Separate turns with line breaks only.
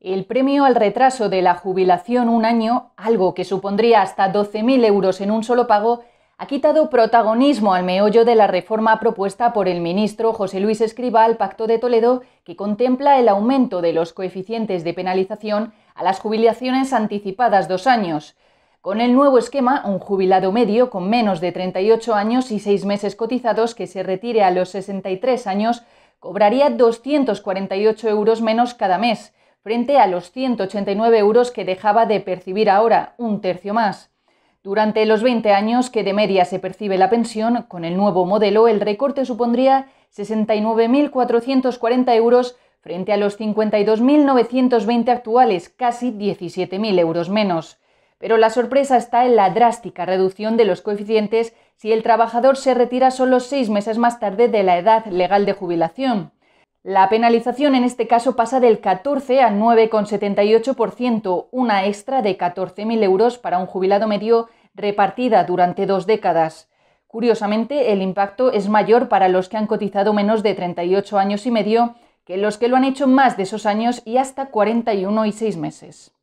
El premio al retraso de la jubilación un año, algo que supondría hasta 12.000 euros en un solo pago, ha quitado protagonismo al meollo de la reforma propuesta por el ministro José Luis Escriba al Pacto de Toledo, que contempla el aumento de los coeficientes de penalización a las jubilaciones anticipadas dos años. Con el nuevo esquema, un jubilado medio con menos de 38 años y 6 meses cotizados que se retire a los 63 años cobraría 248 euros menos cada mes, frente a los 189 euros que dejaba de percibir ahora, un tercio más. Durante los 20 años que de media se percibe la pensión, con el nuevo modelo el recorte supondría 69.440 euros frente a los 52.920 actuales, casi 17.000 euros menos. Pero la sorpresa está en la drástica reducción de los coeficientes si el trabajador se retira solo seis meses más tarde de la edad legal de jubilación. La penalización en este caso pasa del 14 al 9,78%, una extra de 14.000 euros para un jubilado medio repartida durante dos décadas. Curiosamente, el impacto es mayor para los que han cotizado menos de 38 años y medio que los que lo han hecho más de esos años y hasta 41 y 6 meses.